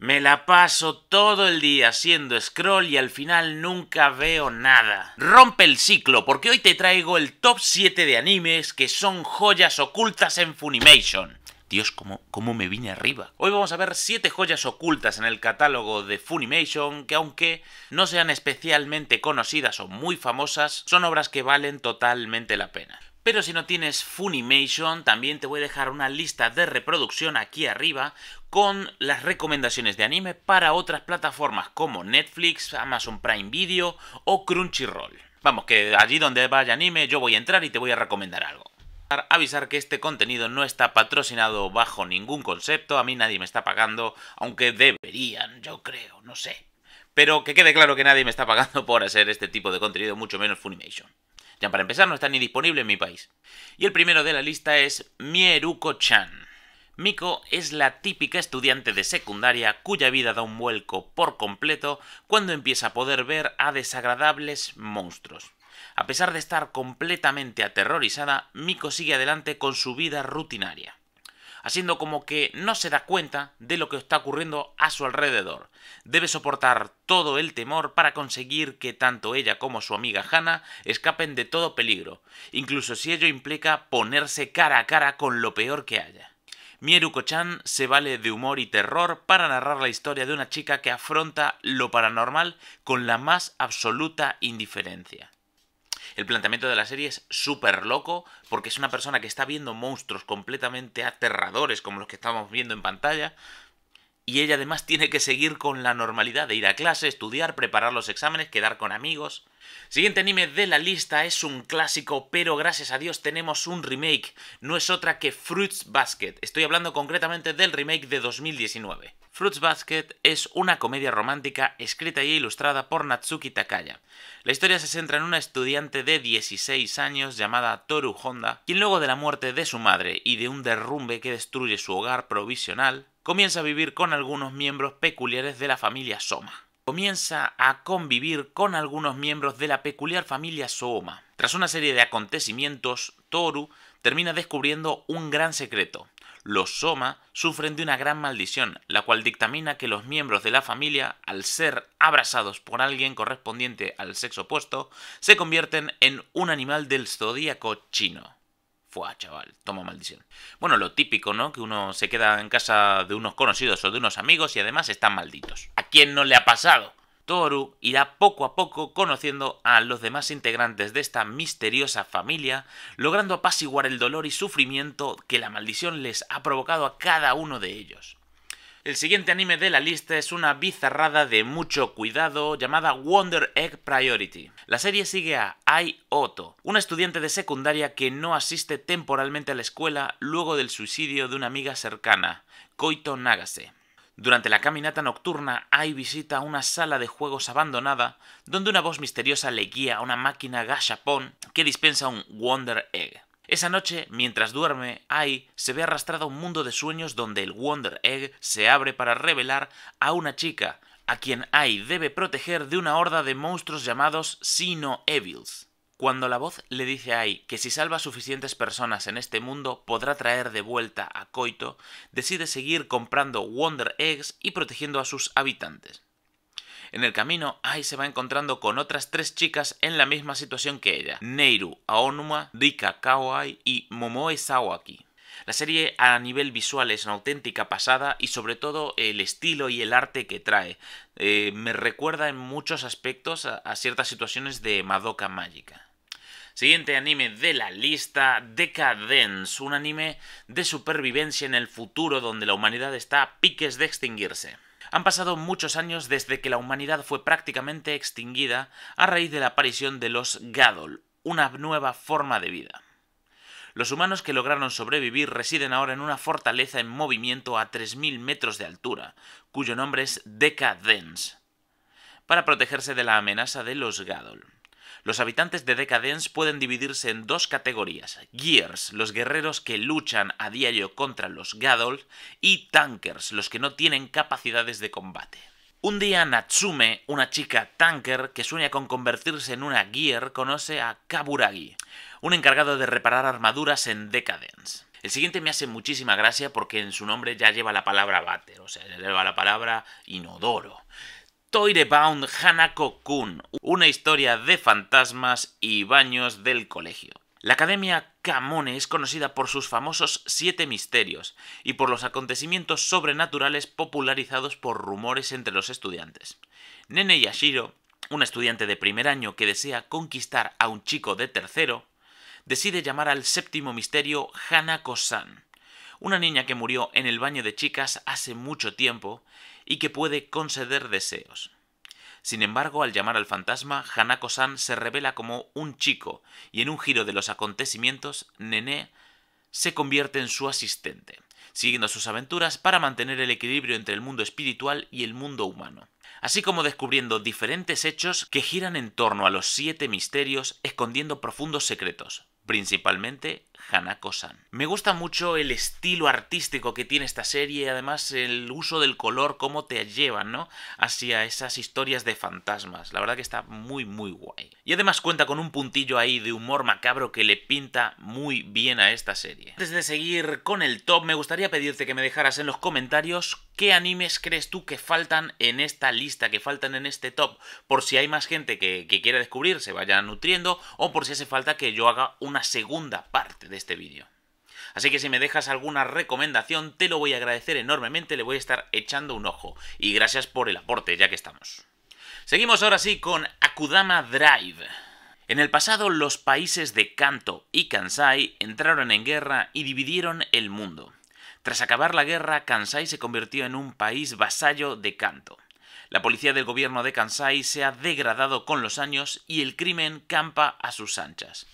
Me la paso todo el día haciendo scroll y al final nunca veo nada. Rompe el ciclo porque hoy te traigo el top 7 de animes que son joyas ocultas en Funimation. Dios, cómo, me vine arriba. Hoy vamos a ver 7 joyas ocultas en el catálogo de Funimation que aunque no sean especialmente conocidas o muy famosas, son obras que valen totalmente la pena. Pero si no tienes Funimation, también te voy a dejar una lista de reproducción aquí arriba con las recomendaciones de anime para otras plataformas como Netflix, Amazon Prime Video o Crunchyroll. Vamos, que allí donde vaya anime yo voy a entrar y te voy a recomendar algo. Avisar que este contenido no está patrocinado bajo ningún concepto, a mí nadie me está pagando, aunque deberían, yo creo, no sé. Pero que quede claro que nadie me está pagando por hacer este tipo de contenido, mucho menos Funimation. Ya para empezar, no está ni disponible en mi país. Y el primero de la lista es Mieruko-chan. Miko es la típica estudiante de secundaria cuya vida da un vuelco por completo cuando empieza a poder ver a desagradables monstruos. A pesar de estar completamente aterrorizada, Miko sigue adelante con su vida rutinaria haciendo como que no se da cuenta de lo que está ocurriendo a su alrededor. Debe soportar todo el temor para conseguir que tanto ella como su amiga Hannah escapen de todo peligro, incluso si ello implica ponerse cara a cara con lo peor que haya. Mieruko-chan se vale de humor y terror para narrar la historia de una chica que afronta lo paranormal con la más absoluta indiferencia. El planteamiento de la serie es súper loco porque es una persona que está viendo monstruos completamente aterradores como los que estamos viendo en pantalla, y ella además tiene que seguir con la normalidad de ir a clase, estudiar, preparar los exámenes, quedar con amigos. Siguiente anime de la lista es un clásico, pero gracias a Dios tenemos un remake. No es otra que Fruits Basket. Estoy hablando concretamente del remake de 2019. Fruits Basket es una comedia romántica escrita y ilustrada por Natsuki Takaya. La historia se centra en una estudiante de 16 años llamada Toru Honda, quien luego de la muerte de su madre y de un derrumbe que destruye su hogar provisional, comienza a vivir con algunos miembros peculiares de la familia Soma. Comienza a convivir con algunos miembros de la peculiar familia Soma. Tras una serie de acontecimientos, Toru termina descubriendo un gran secreto. Los Soma sufren de una gran maldición, la cual dictamina que los miembros de la familia, al ser abrazados por alguien correspondiente al sexo opuesto, se convierten en un animal del zodíaco chino. Fua, chaval, toma maldición. Bueno, lo típico, ¿no? Que uno se queda en casa de unos conocidos o de unos amigos y además están malditos. ¿A quién no le ha pasado? Toru irá poco a poco conociendo a los demás integrantes de esta misteriosa familia, logrando apaciguar el dolor y sufrimiento que la maldición les ha provocado a cada uno de ellos. El siguiente anime de la lista es una bizarrada de mucho cuidado llamada Wonder Egg Priority. La serie sigue a Ai Oto, una estudiante de secundaria que no asiste temporalmente a la escuela luego del suicidio de una amiga cercana, Koito Nagase. Durante la caminata nocturna, Ai visita una sala de juegos abandonada donde una voz misteriosa le guía a una máquina gashapon que dispensa un Wonder Egg. Esa noche, mientras duerme, Ai se ve arrastrado a un mundo de sueños donde el Wonder Egg se abre para revelar a una chica, a quien Ai debe proteger de una horda de monstruos llamados Sino Evils. Cuando la voz le dice a Ai que si salva suficientes personas en este mundo podrá traer de vuelta a Koito, decide seguir comprando Wonder Eggs y protegiendo a sus habitantes. En el camino, Ai se va encontrando con otras tres chicas en la misma situación que ella, Neiru, Aonuma, Rika Kawai y Momoe Sawaki. La serie a nivel visual es una auténtica pasada y sobre todo el estilo y el arte que trae. Eh, me recuerda en muchos aspectos a, ciertas situaciones de Madoka Mágica. Siguiente anime de la lista, Decadence, un anime de supervivencia en el futuro donde la humanidad está a piques de extinguirse. Han pasado muchos años desde que la humanidad fue prácticamente extinguida a raíz de la aparición de los Gadol, una nueva forma de vida. Los humanos que lograron sobrevivir residen ahora en una fortaleza en movimiento a 3.000 metros de altura, cuyo nombre es Decadence, para protegerse de la amenaza de los Gadol. Los habitantes de Decadence pueden dividirse en dos categorías: Gears, los guerreros que luchan a diario contra los Gadol, y Tankers, los que no tienen capacidades de combate. Un día Natsume, una chica tanker que sueña con convertirse en una gear, conoce a Kaburagi, un encargado de reparar armaduras en Decadence. El siguiente me hace muchísima gracia porque en su nombre ya lleva la palabra bater, o sea, lleva la palabra inodoro. Toirebound Hanako-kun, una historia de fantasmas y baños del colegio. La Academia Kamone es conocida por sus famosos siete misterios y por los acontecimientos sobrenaturales popularizados por rumores entre los estudiantes. Nene Yashiro, un estudiante de primer año que desea conquistar a un chico de tercero, decide llamar al séptimo misterio Hanako-san una niña que murió en el baño de chicas hace mucho tiempo y que puede conceder deseos. Sin embargo, al llamar al fantasma, Hanako-san se revela como un chico y en un giro de los acontecimientos, Nene se convierte en su asistente, siguiendo sus aventuras para mantener el equilibrio entre el mundo espiritual y el mundo humano, así como descubriendo diferentes hechos que giran en torno a los siete misterios escondiendo profundos secretos, principalmente Hanako-san. Me gusta mucho el estilo artístico que tiene esta serie y además el uso del color, cómo te llevan, ¿no? Hacia esas historias de fantasmas. La verdad que está muy, muy guay. Y además cuenta con un puntillo ahí de humor macabro que le pinta muy bien a esta serie. Antes de seguir con el top, me gustaría pedirte que me dejaras en los comentarios qué animes crees tú que faltan en esta lista, que faltan en este top, por si hay más gente que, que quiera descubrir, se vaya nutriendo, o por si hace falta que yo haga una segunda parte de este vídeo. Así que si me dejas alguna recomendación, te lo voy a agradecer enormemente, le voy a estar echando un ojo. Y gracias por el aporte, ya que estamos. Seguimos ahora sí con Akudama Drive. En el pasado, los países de Kanto y Kansai entraron en guerra y dividieron el mundo. Tras acabar la guerra, Kansai se convirtió en un país vasallo de Kanto. La policía del gobierno de Kansai se ha degradado con los años y el crimen campa a sus anchas.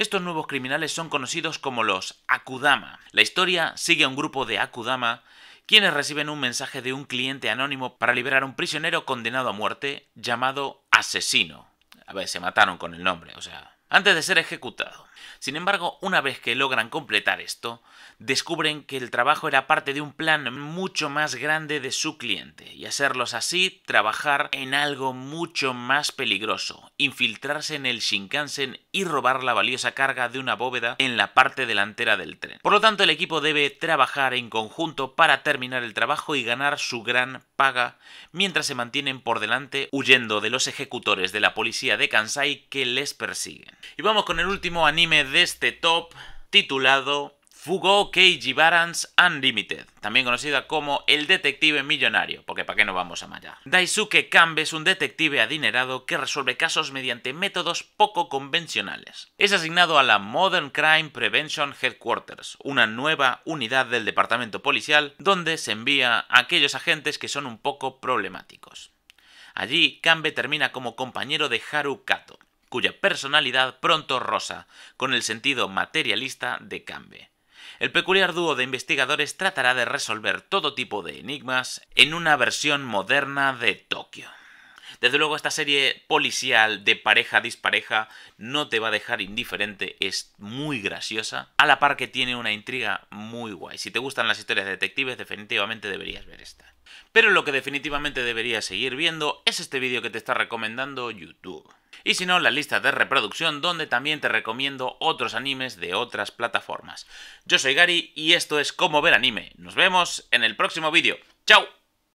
Estos nuevos criminales son conocidos como los Akudama. La historia sigue a un grupo de Akudama quienes reciben un mensaje de un cliente anónimo para liberar a un prisionero condenado a muerte llamado Asesino. A ver, se mataron con el nombre, o sea, antes de ser ejecutado. Sin embargo, una vez que logran completar esto, descubren que el trabajo era parte de un plan mucho más grande de su cliente, y hacerlos así, trabajar en algo mucho más peligroso, infiltrarse en el Shinkansen y robar la valiosa carga de una bóveda en la parte delantera del tren. Por lo tanto, el equipo debe trabajar en conjunto para terminar el trabajo y ganar su gran paga, mientras se mantienen por delante huyendo de los ejecutores de la policía de Kansai que les persiguen. Y vamos con el último anime de este top, titulado Fugo Keiji Barans Unlimited, también conocida como El Detective Millonario, porque ¿para qué no vamos a mayar. Daisuke Kambe es un detective adinerado que resuelve casos mediante métodos poco convencionales. Es asignado a la Modern Crime Prevention Headquarters, una nueva unidad del departamento policial donde se envía a aquellos agentes que son un poco problemáticos. Allí, Kambe termina como compañero de Haru Kato, cuya personalidad pronto rosa con el sentido materialista de Cambe. El peculiar dúo de investigadores tratará de resolver todo tipo de enigmas en una versión moderna de Tokio. Desde luego esta serie policial de pareja dispareja no te va a dejar indiferente, es muy graciosa, a la par que tiene una intriga muy guay. Si te gustan las historias de detectives, definitivamente deberías ver esta. Pero lo que definitivamente deberías seguir viendo es este vídeo que te está recomendando YouTube. Y si no, la lista de reproducción donde también te recomiendo otros animes de otras plataformas. Yo soy Gary y esto es Cómo ver anime. Nos vemos en el próximo vídeo. ¡Chao!